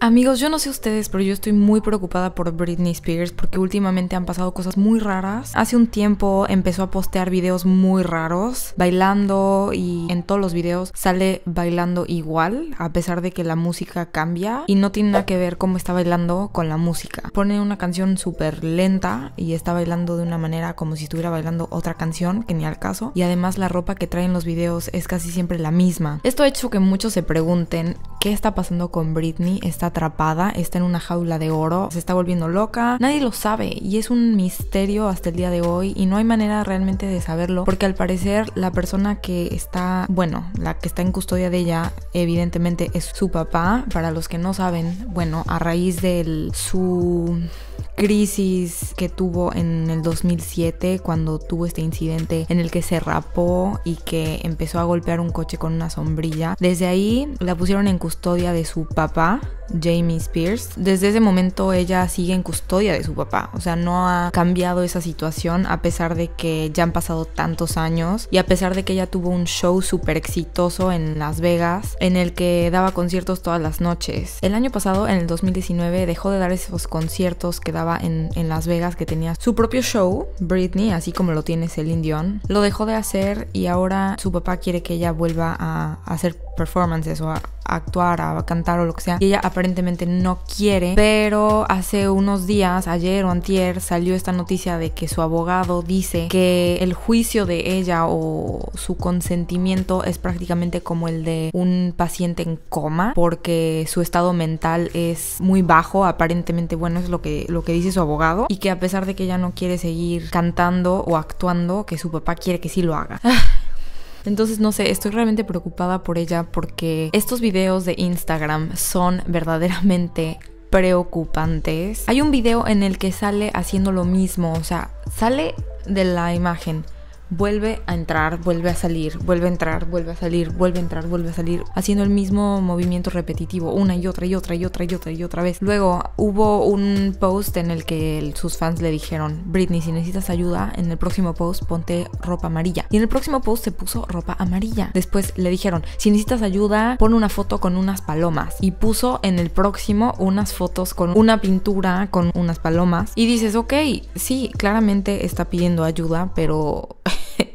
Amigos, yo no sé ustedes, pero yo estoy muy preocupada por Britney Spears porque últimamente han pasado cosas muy raras. Hace un tiempo empezó a postear videos muy raros, bailando y en todos los videos sale bailando igual, a pesar de que la música cambia y no tiene nada que ver cómo está bailando con la música. Pone una canción súper lenta y está bailando de una manera como si estuviera bailando otra canción, que ni al caso. Y además la ropa que trae en los videos es casi siempre la misma. Esto ha hecho que muchos se pregunten, qué está pasando con Britney, está atrapada, está en una jaula de oro, se está volviendo loca, nadie lo sabe y es un misterio hasta el día de hoy y no hay manera realmente de saberlo porque al parecer la persona que está, bueno, la que está en custodia de ella evidentemente es su papá, para los que no saben, bueno, a raíz del su crisis que tuvo en el 2007 cuando tuvo este incidente en el que se rapó y que empezó a golpear un coche con una sombrilla. Desde ahí la pusieron en custodia de su papá Jamie Spears, desde ese momento ella sigue en custodia de su papá. O sea, no ha cambiado esa situación a pesar de que ya han pasado tantos años y a pesar de que ella tuvo un show súper exitoso en Las Vegas en el que daba conciertos todas las noches. El año pasado, en el 2019, dejó de dar esos conciertos que daba en, en Las Vegas que tenía su propio show, Britney, así como lo tiene Celine Dion. Lo dejó de hacer y ahora su papá quiere que ella vuelva a hacer performances o a, actuar, a cantar o lo que sea. Y ella aparentemente no quiere, pero hace unos días, ayer o antier, salió esta noticia de que su abogado dice que el juicio de ella o su consentimiento es prácticamente como el de un paciente en coma, porque su estado mental es muy bajo, aparentemente, bueno, es lo que, lo que dice su abogado, y que a pesar de que ella no quiere seguir cantando o actuando, que su papá quiere que sí lo haga. Entonces, no sé, estoy realmente preocupada por ella porque estos videos de Instagram son verdaderamente preocupantes. Hay un video en el que sale haciendo lo mismo, o sea, sale de la imagen vuelve a entrar, vuelve a salir, vuelve a entrar, vuelve a salir, vuelve a entrar, vuelve a salir, haciendo el mismo movimiento repetitivo una y otra y otra y otra y otra y otra vez. Luego hubo un post en el que sus fans le dijeron, Britney, si necesitas ayuda, en el próximo post ponte ropa amarilla. Y en el próximo post se puso ropa amarilla. Después le dijeron, si necesitas ayuda, pon una foto con unas palomas. Y puso en el próximo unas fotos con una pintura, con unas palomas. Y dices, ok, sí, claramente está pidiendo ayuda, pero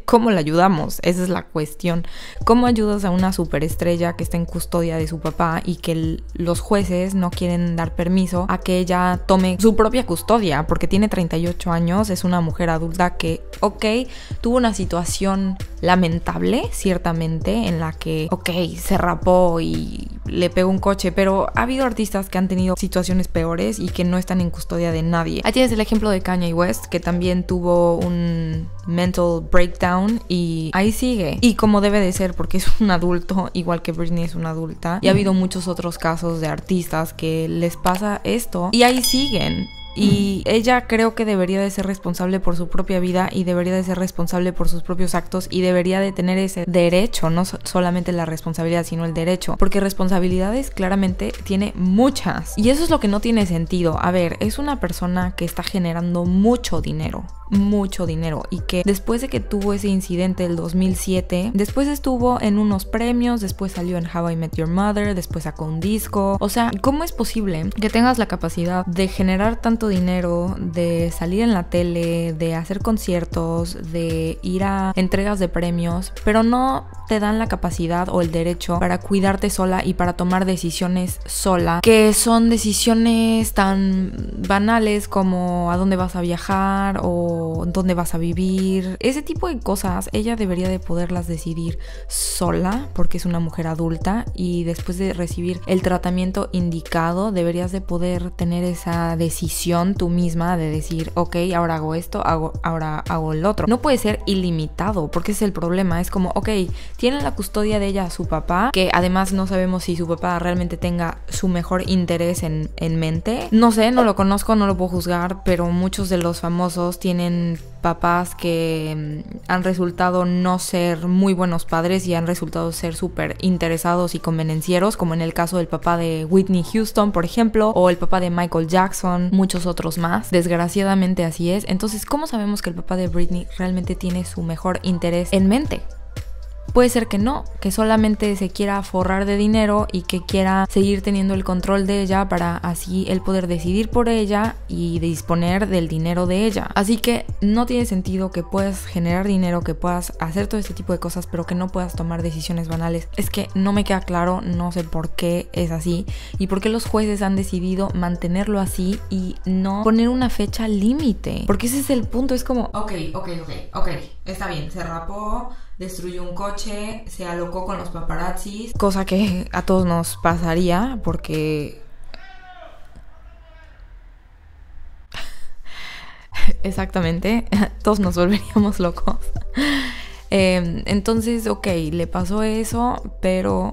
¿cómo la ayudamos? Esa es la cuestión. ¿Cómo ayudas a una superestrella que está en custodia de su papá y que los jueces no quieren dar permiso a que ella tome su propia custodia? Porque tiene 38 años, es una mujer adulta que, ok, tuvo una situación lamentable, ciertamente, en la que, ok, se rapó y le pegó un coche, pero ha habido artistas que han tenido situaciones peores y que no están en custodia de nadie. Ahí tienes el ejemplo de Kanye West, que también tuvo un mental breakdown y ahí sigue. Y como debe de ser, porque es un adulto, igual que Britney es una adulta. Y ha habido muchos otros casos de artistas que les pasa esto y ahí siguen y ella creo que debería de ser responsable por su propia vida y debería de ser responsable por sus propios actos y debería de tener ese derecho, no solamente la responsabilidad, sino el derecho, porque responsabilidades claramente tiene muchas y eso es lo que no tiene sentido. A ver, es una persona que está generando mucho dinero, mucho dinero y que después de que tuvo ese incidente el 2007, después estuvo en unos premios, después salió en How I Met Your Mother, después sacó un disco, o sea, ¿cómo es posible que tengas la capacidad de generar tanto dinero de salir en la tele, de hacer conciertos, de ir a entregas de premios, pero no te dan la capacidad o el derecho para cuidarte sola y para tomar decisiones sola, que son decisiones tan banales como a dónde vas a viajar o dónde vas a vivir. Ese tipo de cosas ella debería de poderlas decidir sola porque es una mujer adulta y después de recibir el tratamiento indicado deberías de poder tener esa decisión tú misma de decir, ok, ahora hago esto, hago, ahora hago el otro. No puede ser ilimitado, porque es el problema. Es como, ok, tiene la custodia de ella a su papá, que además no sabemos si su papá realmente tenga su mejor interés en, en mente. No sé, no lo conozco, no lo puedo juzgar, pero muchos de los famosos tienen papás que mm, han resultado no ser muy buenos padres y han resultado ser súper interesados y convenencieros, como en el caso del papá de Whitney Houston, por ejemplo, o el papá de Michael Jackson, muchos otros más. Desgraciadamente así es. Entonces, ¿cómo sabemos que el papá de Britney realmente tiene su mejor interés en mente? puede ser que no, que solamente se quiera forrar de dinero y que quiera seguir teniendo el control de ella para así él poder decidir por ella y disponer del dinero de ella. Así que no tiene sentido que puedas generar dinero, que puedas hacer todo este tipo de cosas, pero que no puedas tomar decisiones banales. Es que no me queda claro, no sé por qué es así y por qué los jueces han decidido mantenerlo así y no poner una fecha límite. Porque ese es el punto, es como, ok, ok, ok, ok, está bien, se rapó destruyó un coche, se alocó con los paparazzis. Cosa que a todos nos pasaría porque... Exactamente, todos nos volveríamos locos. Em, entonces, ok, le pasó eso, pero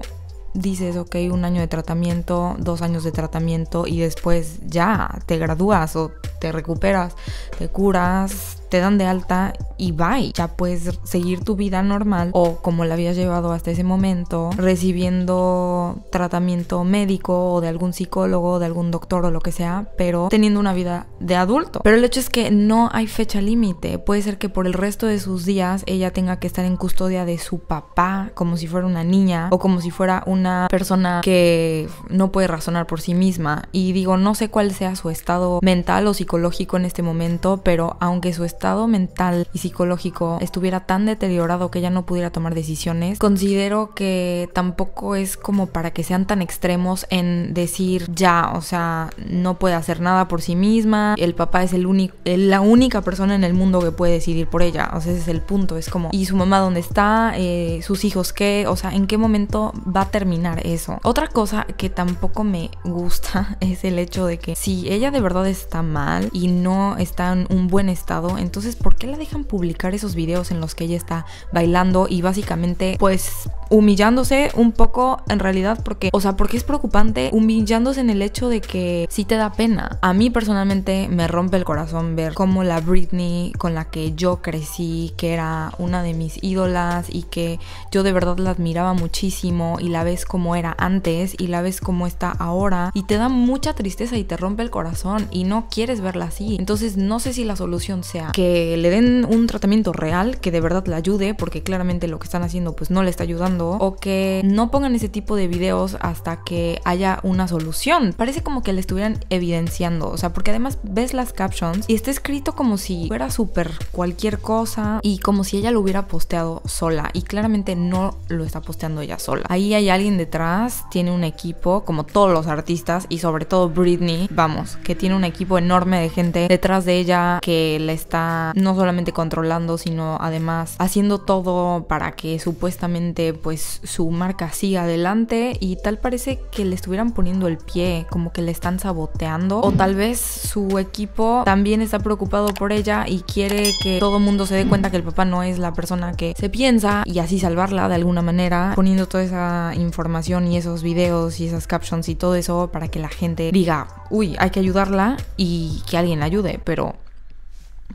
dices, ok, un año de tratamiento, dos años de tratamiento y después ya te gradúas o te recuperas, te curas, te dan de alta y bye. Ya puedes seguir tu vida normal o como la habías llevado hasta ese momento, recibiendo tratamiento médico o de algún psicólogo, o de algún doctor o lo que sea, pero teniendo una vida de adulto. Pero el hecho es que no hay fecha límite. Puede ser que por el resto de sus días ella tenga que estar en custodia de su papá como si fuera una niña o como si fuera una persona que no puede razonar por sí misma. Y digo, no sé cuál sea su estado mental o psicológico en este momento, pero aunque su estado mental y psicológico estuviera tan deteriorado que ella no pudiera tomar decisiones, considero que tampoco es como para que sean tan extremos en decir ya, o sea, no puede hacer nada por sí misma, el papá es el único, la única persona en el mundo que puede decidir por ella, o sea, ese es el punto, es como, ¿y su mamá dónde está? Eh, ¿Sus hijos qué? O sea, ¿en qué momento va a terminar eso? Otra cosa que tampoco me gusta es el hecho de que si ella de verdad está mal y no está en un buen estado, entonces, ¿por qué la dejan publicar esos videos en los que ella está bailando y básicamente pues humillándose un poco en realidad porque, o sea, porque es preocupante humillándose en el hecho de que si te da pena. A mí personalmente me rompe el corazón ver cómo la Britney con la que yo crecí, que era una de mis ídolas y que yo de verdad la admiraba muchísimo y la ves como era antes y la ves como está ahora y te da mucha tristeza y te rompe el corazón y no quieres verla así. Entonces no sé si la solución sea que le den un tratamiento real que de verdad la ayude porque claramente lo que están haciendo pues no le está ayudando o que no pongan ese tipo de videos hasta que haya una solución. Parece como que le estuvieran evidenciando, o sea, porque además ves las captions y está escrito como si fuera súper cualquier cosa y como si ella lo hubiera posteado sola y claramente no lo está posteando ella sola. Ahí hay alguien detrás, tiene un equipo, como todos los artistas y sobre todo Britney, vamos, que tiene un equipo enorme de gente detrás de ella que la está no solamente controlando, sino además haciendo todo para que supuestamente pues su marca siga adelante y tal parece que le estuvieran poniendo el pie, como que le están saboteando o tal vez su equipo también está preocupado por ella y quiere que todo mundo se dé cuenta que el papá no es la persona que se piensa y así salvarla de alguna manera poniendo toda esa información y esos videos y esas captions y todo eso para que la gente diga, uy, hay que ayudarla y que alguien la ayude, pero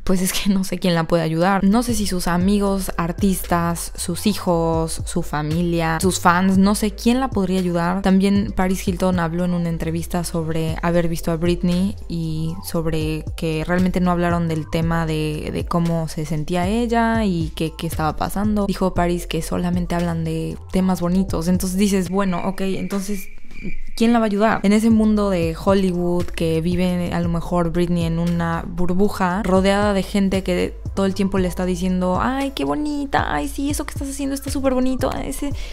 pues es que no sé quién la puede ayudar. No sé si sus amigos, artistas, sus hijos, su familia, sus fans, no sé quién la podría ayudar. También Paris Hilton habló en una entrevista sobre haber visto a Britney y sobre que realmente no hablaron del tema de, cómo se sentía ella y qué, qué estaba pasando. Dijo Paris que solamente hablan de temas bonitos. Entonces dices, bueno, ok, entonces ¿quién la va a ayudar? En ese mundo de Hollywood que vive a lo mejor Britney en una burbuja rodeada de gente que todo el tiempo le está diciendo, ay, qué bonita, ay, sí, eso que estás haciendo está súper bonito, ah,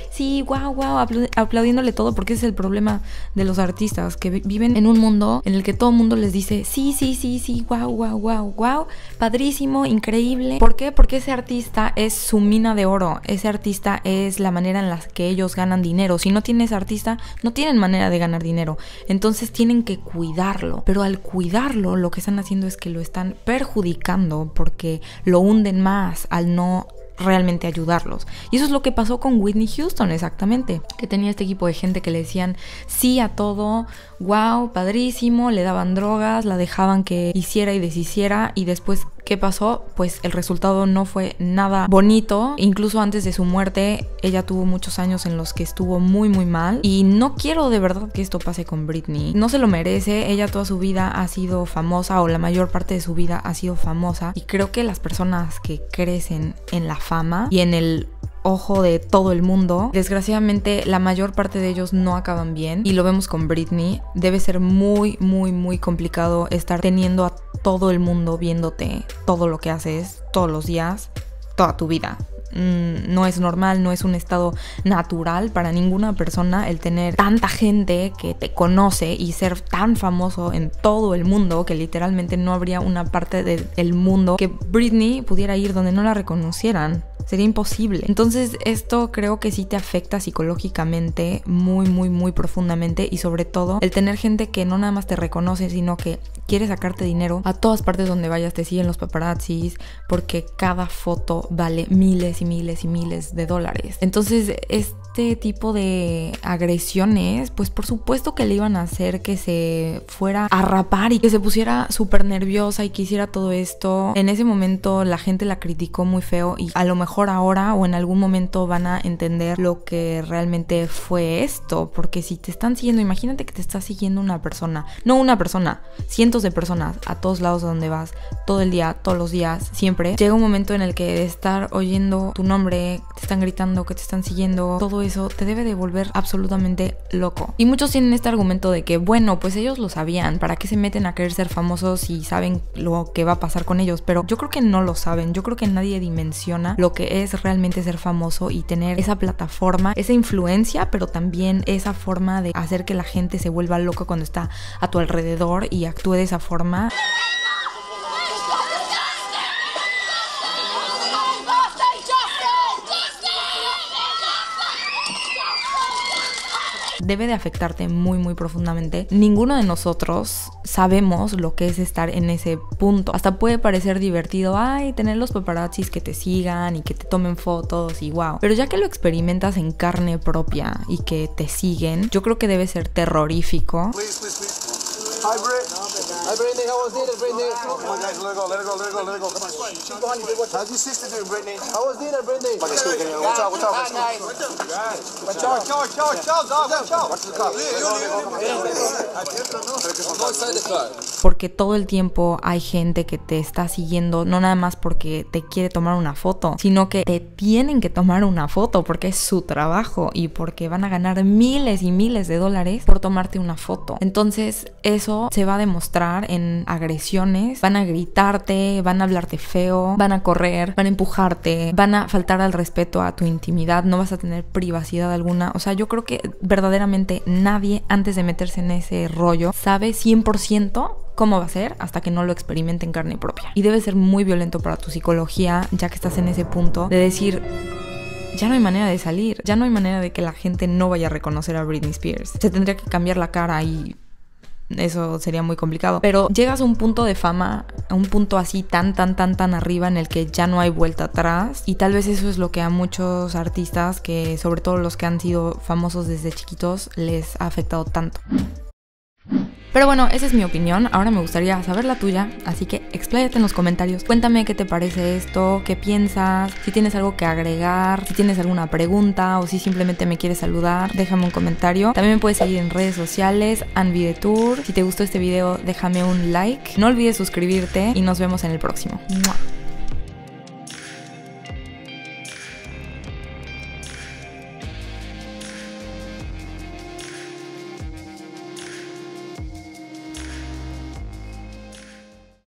sí, guau, guau! aplaudiéndole todo, porque ese es el problema de los artistas, que viven en un mundo en el que todo el mundo les dice, sí, sí, sí, sí, guau, guau, guau! guau padrísimo, increíble. ¿Por qué? Porque ese artista es su mina de oro, ese artista es la manera en la que ellos ganan dinero. Si no tienes artista, no tienen manera de ganar dinero. Entonces tienen que cuidarlo, pero al cuidarlo, lo que están haciendo es que lo están perjudicando porque lo hunden más al no realmente ayudarlos. Y eso es lo que pasó con Whitney Houston, exactamente, que tenía este equipo de gente que le decían sí a todo, wow, padrísimo, le daban drogas, la dejaban que hiciera y deshiciera y después... ¿Qué pasó? Pues el resultado no fue nada bonito. Incluso antes de su muerte, ella tuvo muchos años en los que estuvo muy, muy mal. Y no quiero de verdad que esto pase con Britney. No se lo merece. Ella toda su vida ha sido famosa o la mayor parte de su vida ha sido famosa. Y creo que las personas que crecen en la fama y en el ojo de todo el mundo. Desgraciadamente, la mayor parte de ellos no acaban bien y lo vemos con Britney. Debe ser muy, muy, muy complicado estar teniendo a todo el mundo viéndote todo lo que haces todos los días, toda tu vida. Mm, no es normal, no es un estado natural para ninguna persona el tener tanta gente que te conoce y ser tan famoso en todo el mundo que literalmente no habría una parte del mundo que Britney pudiera ir donde no la reconocieran. Sería imposible. Entonces esto creo que sí te afecta psicológicamente muy, muy, muy profundamente y sobre todo el tener gente que no nada más te reconoce, sino que quiere sacarte dinero a todas partes donde vayas, te siguen los paparazzis, porque cada foto vale miles y miles y miles de dólares. Entonces es este tipo de agresiones, pues por supuesto que le iban a hacer que se fuera a rapar y que se pusiera súper nerviosa y que hiciera todo esto. En ese momento la gente la criticó muy feo y a lo mejor ahora o en algún momento van a entender lo que realmente fue esto, porque si te están siguiendo, imagínate que te está siguiendo una persona, no una persona, cientos de personas a todos lados donde vas, todo el día, todos los días, siempre. Llega un momento en el que de estar oyendo tu nombre, te están gritando que te están siguiendo, todo eso te debe de volver absolutamente loco. Y muchos tienen este argumento de que, bueno, pues ellos lo sabían, ¿para qué se meten a querer ser famosos y saben lo que va a pasar con ellos? Pero yo creo que no lo saben, yo creo que nadie dimensiona lo que es realmente ser famoso y tener esa plataforma, esa influencia, pero también esa forma de hacer que la gente se vuelva loca cuando está a tu alrededor y actúe de esa forma. debe de afectarte muy, muy profundamente. Ninguno de nosotros sabemos lo que es estar en ese punto. Hasta puede parecer divertido, ay, tener los paparazzis que te sigan y que te tomen fotos y wow. Pero ya que lo experimentas en carne propia y que te siguen, yo creo que debe ser terrorífico. Brittany, how was dinner, Brittany? Oh my gosh, let it go, let it go, let it go, let it go. Come on, keep going. How's your sister doing, Brittany? How was dinner, Brittany? Watch What's up? What's up? out. Watch out, watch out, watch out, watch out. Watch the car. Porque todo el tiempo hay gente que te está siguiendo, no nada más porque te quiere tomar una foto, sino que te tienen que tomar una foto porque es su trabajo y porque van a ganar miles y miles de dólares por tomarte una foto. Entonces eso se va a demostrar en agresiones, van a gritarte, van a hablarte feo, van a correr, van a empujarte, van a faltar al respeto a tu intimidad, no vas a tener privacidad alguna. O sea, yo creo que verdaderamente nadie antes de meterse en ese rollo sabe 100% cómo va a ser hasta que no lo experimente en carne propia. Y debe ser muy violento para tu psicología, ya que estás en ese punto de decir, ya no hay manera de salir, ya no hay manera de que la gente no vaya a reconocer a Britney Spears. Se tendría que cambiar la cara y eso sería muy complicado. Pero llegas a un punto de fama, a un punto así tan, tan, tan, tan arriba en el que ya no hay vuelta atrás. Y tal vez eso es lo que a muchos artistas, que sobre todo los que han sido famosos desde chiquitos, les ha afectado tanto. Pero bueno, esa es mi opinión, ahora me gustaría saber la tuya, así que expláyate en los comentarios, cuéntame qué te parece esto, qué piensas, si tienes algo que agregar, si tienes alguna pregunta o si simplemente me quieres saludar, déjame un comentario. También me puedes seguir en redes sociales, tour. Si te gustó este video, déjame un like. No olvides suscribirte y nos vemos en el próximo.